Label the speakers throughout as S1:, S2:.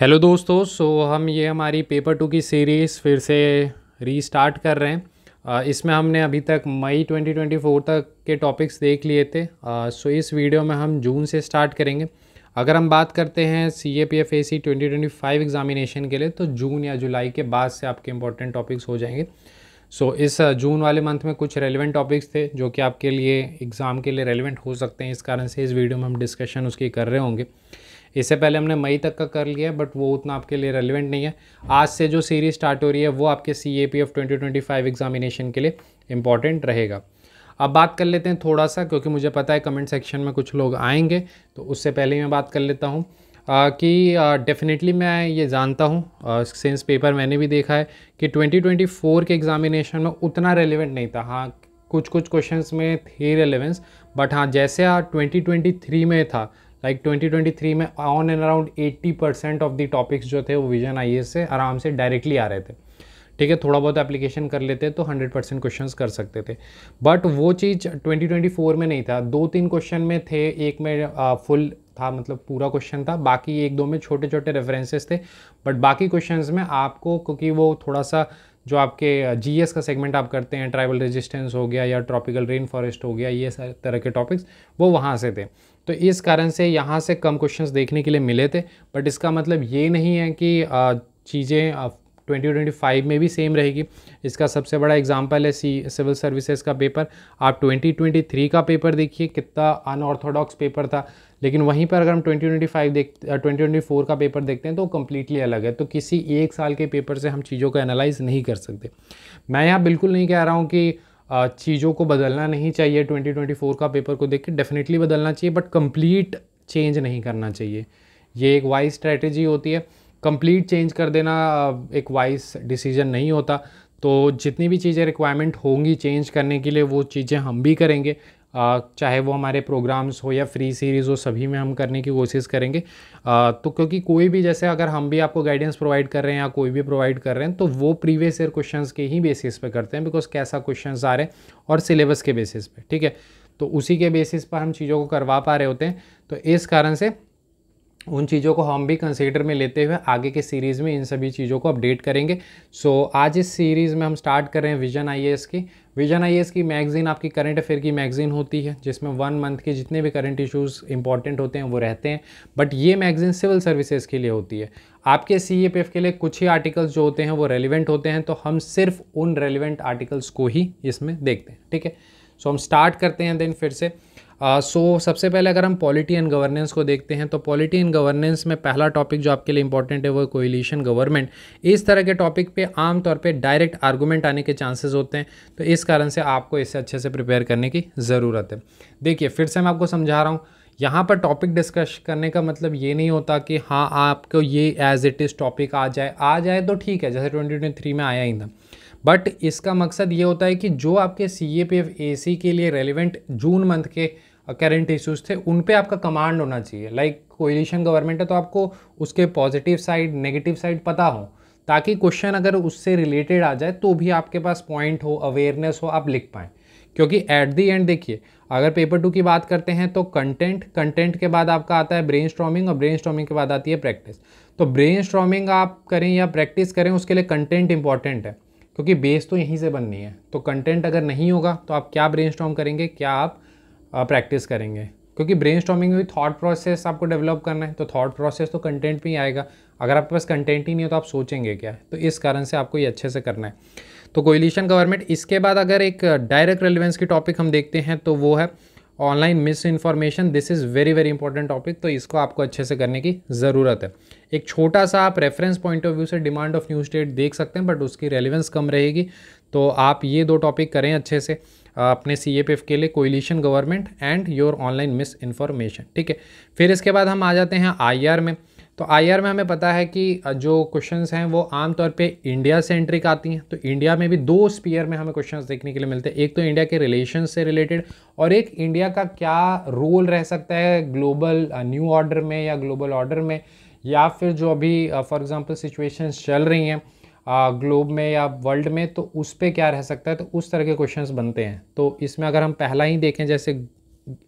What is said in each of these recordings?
S1: hello दोस्तों सो हम ये हमारी पेपर टू की सीरीज़ फिर से रीस्टार्ट कर रहे हैं uh, इसमें हमने अभी तक मई 2024 तक के टॉपिक्स देख लिए थे सो uh, इस वीडियो में हम जून से स्टार्ट करेंगे अगर हम बात करते हैं C A P F A C twenty twenty five examination के लिए तो जून या जुलाई के बाद से आपके इंपॉर्टेंट टॉपिक्स हो जाएंगे सो so, इस uh, जून वाले मंथ में कुछ रेलिवेंट टॉपिक्स थे जो कि आपके लिए एग्ज़ाम के लिए रेलिवेंट हो सकते हैं इस कारण से इस वीडियो में हम डिस्कशन उसकी कर रहे होंगे इससे पहले हमने मई तक का कर लिया है बट वो उतना आपके लिए रेलिवेंट नहीं है आज से जो सीरीज स्टार्ट हो रही है वो आपके C A P F twenty twenty five examination के लिए इंपॉर्टेंट रहेगा अब बात कर लेते हैं थोड़ा सा क्योंकि मुझे पता है कमेंट सेक्शन में कुछ लोग आएंगे तो उससे पहले मैं बात कर लेता हूँ कि डेफ़िनेटली मैं ये जानता हूँ सिंस पेपर मैंने भी देखा है कि 2024 के एग्ज़ामिनेशन में उतना रेलिवेंट नहीं था हाँ कुछ कुछ क्वेश्चंस में थी रेलिवेंस बट हाँ जैसे ट्वेंटी ट्वेंटी थ्री में था लाइक like 2023 में on and around 80 percent of the topics जो थे वो विजन आई से आराम से डायरेक्टली आ रहे थे ठीक है थोड़ा बहुत एप्लीकेशन कर लेते तो 100 परसेंट क्वेश्चन कर सकते थे बट वो चीज़ 2024 में नहीं था दो तीन क्वेश्चन में थे एक में फुल था मतलब पूरा क्वेश्चन था बाकी एक दो में छोटे छोटे रेफरेंसेस थे बट बाकी क्वेश्चन में आपको क्योंकि वो थोड़ा सा जो आपके जीएस का सेगमेंट आप करते हैं ट्राइबल रेजिस्टेंस हो गया या ट्रॉपिकल रेन फॉरेस्ट हो गया ये सारे तरह के टॉपिक्स वो वहाँ से थे तो इस कारण से यहाँ से कम क्वेश्चंस देखने के लिए मिले थे बट इसका मतलब ये नहीं है कि चीज़ें 2025 में भी सेम रहेगी इसका सबसे बड़ा एग्जांपल है सी सिविल सर्विसेज का पेपर आप 2023 का पेपर देखिए कितना अनऑर्थोडॉक्स पेपर था लेकिन वहीं पर अगर हम 2025 देख 2024 का पेपर देखते हैं तो कम्प्लीटली अलग है तो किसी एक साल के पेपर से हम चीज़ों को एनालाइज नहीं कर सकते मैं यहाँ बिल्कुल नहीं कह रहा हूँ कि चीज़ों को बदलना नहीं चाहिए 2024 का पेपर को देख के डेफिनेटली बदलना चाहिए बट कंप्लीट चेंज नहीं करना चाहिए ये एक वाइज स्ट्रैटेजी होती है कंप्लीट चेंज कर देना एक वाइज डिसीजन नहीं होता तो जितनी भी चीज़ें रिक्वायरमेंट होंगी चेंज करने के लिए वो चीज़ें हम भी करेंगे चाहे वो हमारे प्रोग्राम्स हो या फ्री सीरीज़ हो सभी में हम करने की कोशिश करेंगे तो क्योंकि कोई भी जैसे अगर हम भी आपको गाइडेंस प्रोवाइड कर रहे हैं या कोई भी प्रोवाइड कर रहे हैं तो वो प्रीवियस ईयर क्वेश्चंस के ही बेसिस पे करते हैं बिकॉज कैसा क्वेश्चंस आ रहे हैं और सिलेबस के बेसिस पे ठीक है तो उसी के बेसिस पर हम चीज़ों को करवा पा रहे होते हैं तो इस कारण से उन चीज़ों को हम भी कंसीडर में लेते हुए आगे के सीरीज़ में इन सभी चीज़ों को अपडेट करेंगे सो so, आज इस सीरीज़ में हम स्टार्ट कर रहे हैं विजन आई की विजन आई की मैगज़ीन आपकी करंट अफेयर की मैगज़ीन होती है जिसमें वन मंथ के जितने भी करंट इश्यूज़ इंपॉर्टेंट होते हैं वो रहते हैं बट ये मैगज़ीन सिविल सर्विसेज के लिए होती है आपके सी e के लिए कुछ ही आर्टिकल्स जो होते हैं वो रेलिवेंट होते हैं तो हम सिर्फ उन रेलिवेंट आर्टिकल्स को ही इसमें देखते हैं ठीक है सो so, हम स्टार्ट करते हैं देन फिर से सो so, सबसे पहले अगर हम पॉलिटी एंड गवर्नेंस को देखते हैं तो पॉलिटी एंड गवर्नेंस में पहला टॉपिक जो आपके लिए इंपॉर्टेंट है वो कोलिशन गवर्नमेंट इस तरह के टॉपिक पे आमतौर पे डायरेक्ट आर्गूमेंट आने के चांसेस होते हैं तो इस कारण से आपको इसे अच्छे से प्रिपेयर करने की ज़रूरत है देखिए फिर से मैं आपको समझा रहा हूँ यहाँ पर टॉपिक डिस्कस करने का मतलब ये नहीं होता कि हाँ आपको ये एज इट इज़ टॉपिक आ जाए आ जाए तो ठीक है जैसे ट्वेंटी में आया ही था बट इसका मकसद ये होता है कि जो आपके C A P F A C के लिए रेलिवेंट जून मंथ के करेंट इश्यूज थे उन पे आपका कमांड होना चाहिए लाइक कोलिशन गवर्नमेंट है तो आपको उसके पॉजिटिव साइड नेगेटिव साइड पता हो ताकि क्वेश्चन अगर उससे रिलेटेड आ जाए तो भी आपके पास पॉइंट हो अवेयरनेस हो आप लिख पाएँ क्योंकि एट दी एंड देखिए अगर पेपर टू की बात करते हैं तो कंटेंट कंटेंट के बाद आपका आता है ब्रेन स्ट्रॉमिंग और ब्रेन स्ट्रॉमिंग के बाद आती है प्रैक्टिस तो ब्रेन स्ट्रॉमिंग आप करें या प्रैक्टिस करें उसके लिए कंटेंट इंपॉर्टेंट है क्योंकि बेस तो यहीं से बननी है तो कंटेंट अगर नहीं होगा तो आप क्या ब्रेन करेंगे क्या आप प्रैक्टिस करेंगे क्योंकि ब्रेन स्ट्रॉमिंग में भी थाट प्रोसेस आपको डेवलप करना है तो थाट प्रोसेस तो कंटेंट में ही आएगा अगर आपके पास कंटेंट ही नहीं हो तो आप सोचेंगे क्या तो इस कारण से आपको ये अच्छे से करना है तो कोयलिशन गवर्नमेंट इसके बाद अगर एक डायरेक्ट रेलिवेंस की टॉपिक हम देखते हैं तो वो है online misinformation this is very very important topic तो इसको आपको अच्छे से करने की ज़रूरत है एक छोटा सा आप रेफरेंस पॉइंट ऑफ व्यू से डिमांड ऑफ न्यू स्टेट देख सकते हैं बट उसकी रेलिवेंस कम रहेगी तो आप ये दो टॉपिक करें अच्छे से अपने सी के लिए coalition government and your online misinformation ठीक है फिर इसके बाद हम आ जाते हैं आई में तो आई में हमें पता है कि जो क्वेश्चंस हैं वो आमतौर पे इंडिया सेंट्रिक आती हैं तो इंडिया में भी दो स्पीयर में हमें क्वेश्चंस देखने के लिए मिलते हैं एक तो इंडिया के रिलेशन से रिलेटेड और एक इंडिया का क्या रोल रह सकता है ग्लोबल न्यू ऑर्डर में या ग्लोबल ऑर्डर में या फिर जो अभी फॉर एग्ज़ाम्पल सिचुएशंस चल रही हैं ग्लोब में या वर्ल्ड में तो उस पर क्या रह सकता है तो उस तरह के क्वेश्चंस बनते हैं तो इसमें अगर हम पहला ही देखें जैसे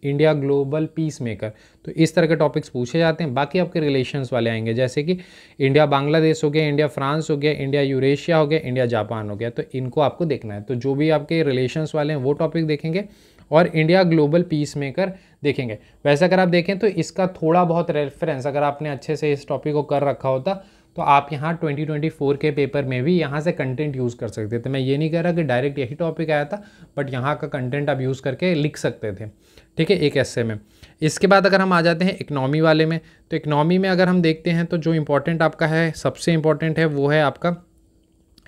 S1: इंडिया ग्लोबल पीस मेकर तो इस तरह के टॉपिक्स पूछे जाते हैं बाकी आपके रिलेशंस वाले आएंगे जैसे कि इंडिया बांग्लादेश हो गया इंडिया फ्रांस हो गया इंडिया यूरेशिया हो गया इंडिया जापान हो गया तो इनको आपको देखना है तो जो भी आपके रिलेशंस वाले हैं वो टॉपिक देखेंगे और इंडिया ग्लोबल पीस मेकर देखेंगे वैसे अगर आप देखें तो इसका थोड़ा बहुत रेफरेंस अगर आपने अच्छे से इस टॉपिक को कर रखा होता तो आप यहाँ 2024 के पेपर में भी यहाँ से कंटेंट यूज़ कर सकते थे तो मैं ये नहीं कह रहा कि डायरेक्ट यही टॉपिक आया था बट यहाँ का कंटेंट आप यूज़ करके लिख सकते थे ठीक है एक ऐसे में इसके बाद अगर हम आ जाते हैं इकनॉमी वाले में तो इकनॉमी में अगर हम देखते हैं तो जो इम्पोर्टेंट आपका है सबसे इम्पॉर्टेंट है वो है आपका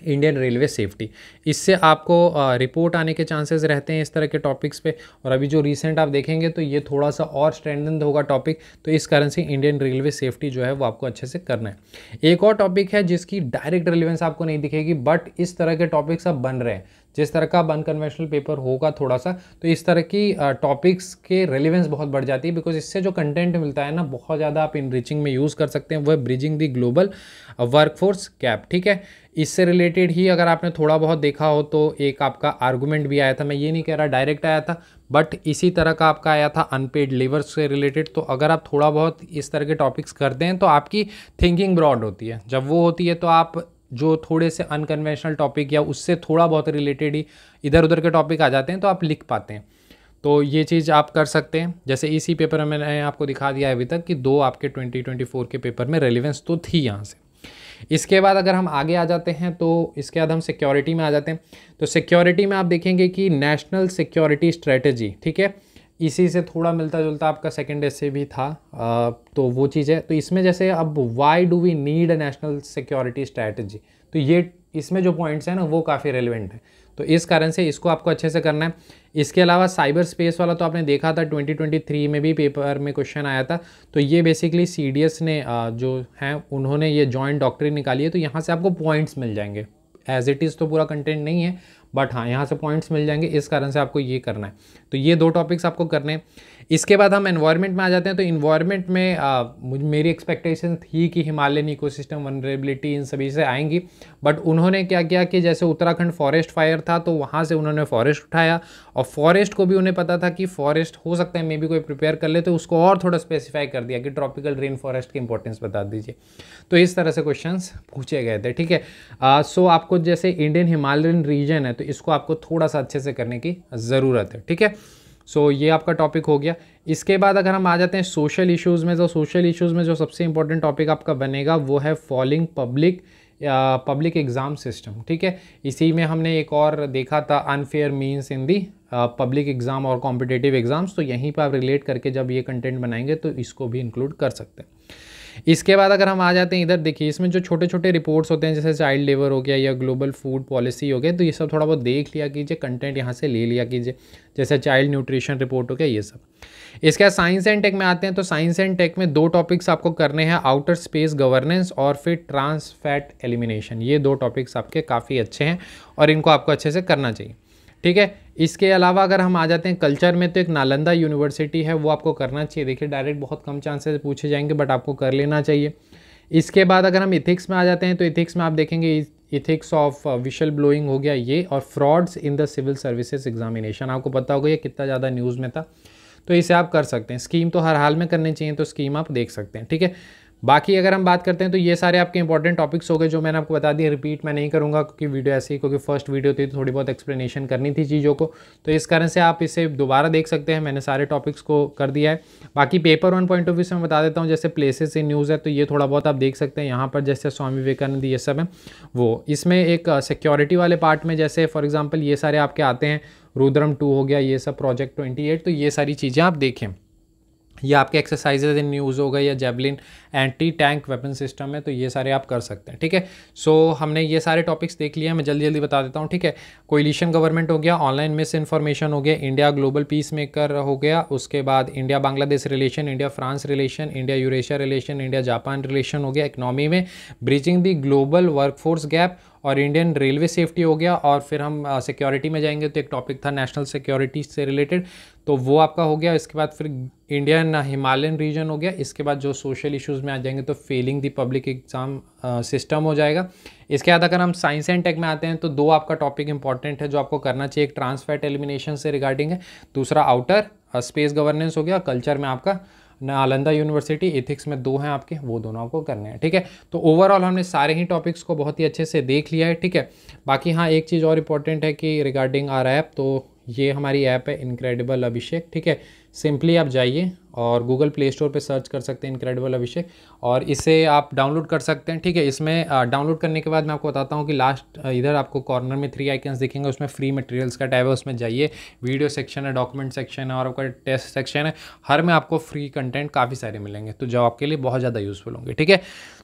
S1: इंडियन रेलवे सेफ्टी इससे आपको रिपोर्ट आने के चांसेस रहते हैं इस तरह के टॉपिक्स पे और अभी जो रिसेंट आप देखेंगे तो ये थोड़ा सा और स्ट्रेंडेंड होगा टॉपिक तो इस कारण से इंडियन रेलवे सेफ्टी जो है वो आपको अच्छे से करना है एक और टॉपिक है जिसकी डायरेक्ट रिलेवेंस आपको नहीं दिखेगी बट इस तरह के टॉपिक्स अब बन रहे हैं जिस तरह का अनकन्वेंशनल पेपर होगा थोड़ा सा तो इस तरह की टॉपिक्स के रेलिवेंस बहुत बढ़ जाती है बिकॉज इससे जो कंटेंट मिलता है ना बहुत ज़्यादा आप इनरिचिंग में यूज़ कर सकते हैं वह bridging the global workforce gap ठीक है इससे रिलेटेड ही अगर आपने थोड़ा बहुत देखा हो तो एक आपका आर्गूमेंट भी आया था मैं ये नहीं कह रहा डायरेक्ट आया था बट इसी तरह का आपका आया था अनपेड लेबर से रिलेटेड तो अगर आप थोड़ा बहुत इस तरह के टॉपिक्स करते हैं तो आपकी थिंकिंग ब्रॉड होती है जब वो होती है तो आप जो थोड़े से अनकन्वेंशनल टॉपिक या उससे थोड़ा बहुत रिलेटेड ही इधर उधर के टॉपिक आ जाते हैं तो आप लिख पाते हैं तो ये चीज़ आप कर सकते हैं जैसे इसी पेपर में मैंने आपको दिखा दिया है अभी तक कि दो आपके 2024 के पेपर में रेलिवेंस तो थी यहाँ से इसके बाद अगर हम आगे आ जाते हैं तो इसके बाद हम सिक्योरिटी में आ जाते हैं तो सिक्योरिटी में आप देखेंगे कि नेशनल सिक्योरिटी स्ट्रेटजी ठीक है इसी से थोड़ा मिलता जुलता आपका सेकेंड एस भी था तो वो चीज़ है तो इसमें जैसे अब why do we need a national security strategy तो ये इसमें जो पॉइंट्स हैं ना वो काफ़ी रेलिवेंट है तो इस कारण से इसको आपको अच्छे से करना है इसके अलावा साइबर स्पेस वाला तो आपने देखा था 2023 में भी पेपर में क्वेश्चन आया था तो ये बेसिकली सी ने जो हैं उन्होंने ये जॉइंट डॉक्टरी निकाली है तो यहाँ से आपको पॉइंट्स मिल जाएंगे एज इट इज़ तो पूरा कंटेंट नहीं है बट हाँ यहाँ से पॉइंट्स मिल जाएंगे इस कारण से आपको ये करना है तो ये दो टॉपिक्स आपको करने हैं इसके बाद हम इन्वायरमेंट में आ जाते हैं तो इन्वायरमेंट में आ, मेरी एक्सपेक्टेशन थी कि हिमालयन इकोसिस्टम वनरेबिलिटी इन सभी से आएंगी बट उन्होंने क्या किया कि जैसे उत्तराखंड फॉरेस्ट फायर था तो वहाँ से उन्होंने फॉरेस्ट उठाया और फॉरेस्ट को भी उन्हें पता था कि फॉरेस्ट हो सकता है मे बी कोई प्रिपेयर कर ले तो उसको और थोड़ा स्पेसिफाई कर दिया कि ट्रॉपिकल रेन फॉरेस्ट की इंपॉर्टेंस बता दीजिए तो इस तरह से क्वेश्चन पूछे गए थे ठीक है सो आपको जैसे इंडियन हिमालयन रीजन है तो इसको आपको थोड़ा सा अच्छे से करने की ज़रूरत है ठीक है सो so, ये आपका टॉपिक हो गया इसके बाद अगर हम आ जाते हैं सोशल इश्यूज़ में तो सोशल इश्यूज़ में जो सबसे इंपॉर्टेंट टॉपिक आपका बनेगा वो है falling public public exam system ठीक है इसी में हमने एक और देखा था unfair means in the public exam और कॉम्पिटेटिव एग्ज़ाम्स तो यहीं पर आप रिलेट करके जब ये कंटेंट बनाएंगे तो इसको भी इंक्लूड कर सकते हैं इसके बाद अगर हम आ जाते हैं इधर देखिए इसमें जो छोटे छोटे रिपोर्ट्स होते हैं जैसे चाइल्ड लेबर हो गया या ग्लोबल फूड पॉलिसी हो गया तो ये सब थोड़ा बहुत देख लिया कीजिए कंटेंट यहाँ से ले लिया कीजिए जैसे चाइल्ड न्यूट्रिशन रिपोर्ट हो गया ये सब इसके बाद साइंस एंड टेक में आते हैं तो साइंस एंड टेक में दो टॉपिक्स आपको करने हैं आउटर स्पेस गवर्नेंस और फिर ट्रांसफैट एलिमिनेशन ये दो टॉपिक्स आपके काफ़ी अच्छे हैं और इनको आपको अच्छे से करना चाहिए ठीक है इसके अलावा अगर हम आ जाते हैं कल्चर में तो एक नालंदा यूनिवर्सिटी है वो आपको करना चाहिए देखिए डायरेक्ट बहुत कम चांसेस पूछे जाएंगे बट आपको कर लेना चाहिए इसके बाद अगर हम इथिक्स में आ जाते हैं तो इथिक्स में आप देखेंगे इथिक्स ऑफ विशल ब्लोइंग हो गया ये और frauds in the civil services examination आपको पता होगा ये कितना ज़्यादा न्यूज़ में था तो इसे आप कर सकते हैं स्कीम तो हर हाल में करनी चाहिए तो स्कीम आप देख सकते हैं ठीक है बाकी अगर हम बात करते हैं तो ये सारे आपके इंपॉर्टेंट टॉपिक्स हो गए जो मैंने आपको बता दिए रिपीट मैं नहीं करूँगा क्योंकि वीडियो ऐसी क्योंकि फर्स्ट वीडियो थी तो थोड़ी बहुत एक्सप्लेनेशन करनी थी चीज़ों को तो इस कारण से आप इसे दोबारा देख सकते हैं मैंने सारे टॉपिक्स को कर दिया है बाकी paper one point of view से मैं बता देता हूँ जैसे प्लेसेस इन न्यूज़ है तो ये थोड़ा बहुत आप देख सकते हैं यहाँ पर जैसे स्वामी विवेकानंद ये सब है वो इसमें एक सिक्योरिटी वाले पार्ट में जैसे फॉर एग्जाम्पल ये सारे आपके आते हैं रुद्रम टू हो गया ये सब प्रोजेक्ट ट्वेंटी तो ये सारी चीज़ें आप देखें या आपके एक्सरसाइजेज इन न्यूज़ हो गए या javelin anti tank weapon system है तो ये सारे आप कर सकते हैं ठीक है सो so, हमने ये सारे टॉपिक्स देख लिए हैं मैं जल्दी जल्दी बता देता हूँ ठीक है कोलिशन गवर्नमेंट हो गया ऑनलाइन मिस इन्फॉर्मेशन हो गया इंडिया ग्लोबल पीस मेकर हो गया उसके बाद India Bangladesh relation India France relation India Eurasia relation India Japan relation हो गया इकनॉमी में bridging the global workforce gap और इंडियन रेलवे सेफ्टी हो गया और फिर हम सिक्योरिटी uh, में जाएंगे तो एक टॉपिक था नेशनल सिक्योरिटी से रिलेटेड तो वो आपका हो गया इसके बाद फिर इंडियन हिमालयन रीजन हो गया इसके बाद जो सोशल इश्यूज में आ जाएंगे तो failing the public exam system हो जाएगा इसके बाद अगर हम साइंस एंड टेक में आते हैं तो दो आपका टॉपिक इंपॉर्टेंट है जो आपको करना चाहिए एक ट्रांसफैट एलिमिनेशन से रिगार्डिंग है दूसरा आउटर स्पेस गवर्नेंस हो गया कल्चर में आपका नालंदा यूनिवर्सिटी एथिक्स में दो हैं आपके वो दोनों आपको करने हैं ठीक है तो ओवरऑल हमने सारे ही टॉपिक्स को बहुत ही अच्छे से देख लिया है ठीक है बाकी हाँ एक चीज़ और इम्पॉर्टेंट है कि रिगार्डिंग आर ऐप तो ये हमारी ऐप है इनक्रेडिबल अभिषेक ठीक है सिंपली आप जाइए और गूगल प्ले स्टोर पे सर्च कर सकते हैं इनक्रेडिबल अभिषेक और इसे आप डाउनलोड कर सकते हैं ठीक है इसमें डाउनलोड करने के बाद मैं आपको बताता हूँ कि लास्ट इधर आपको कॉर्नर में थ्री आइकन्स दिखेंगे उसमें फ्री मटेरियल्स का टैब है उसमें जाइए वीडियो सेक्शन है डॉक्यूमेंट सेक्शन है और आपका टेस्ट सेक्शन है हर में आपको फ्री कंटेंट काफ़ी सारे मिलेंगे तो जो आपके लिए बहुत ज़्यादा यूज़फुल होंगे ठीक है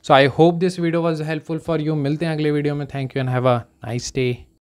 S1: so I hope this video was helpful for you मिलते हैं अगले वीडियो में thank you and have a nice day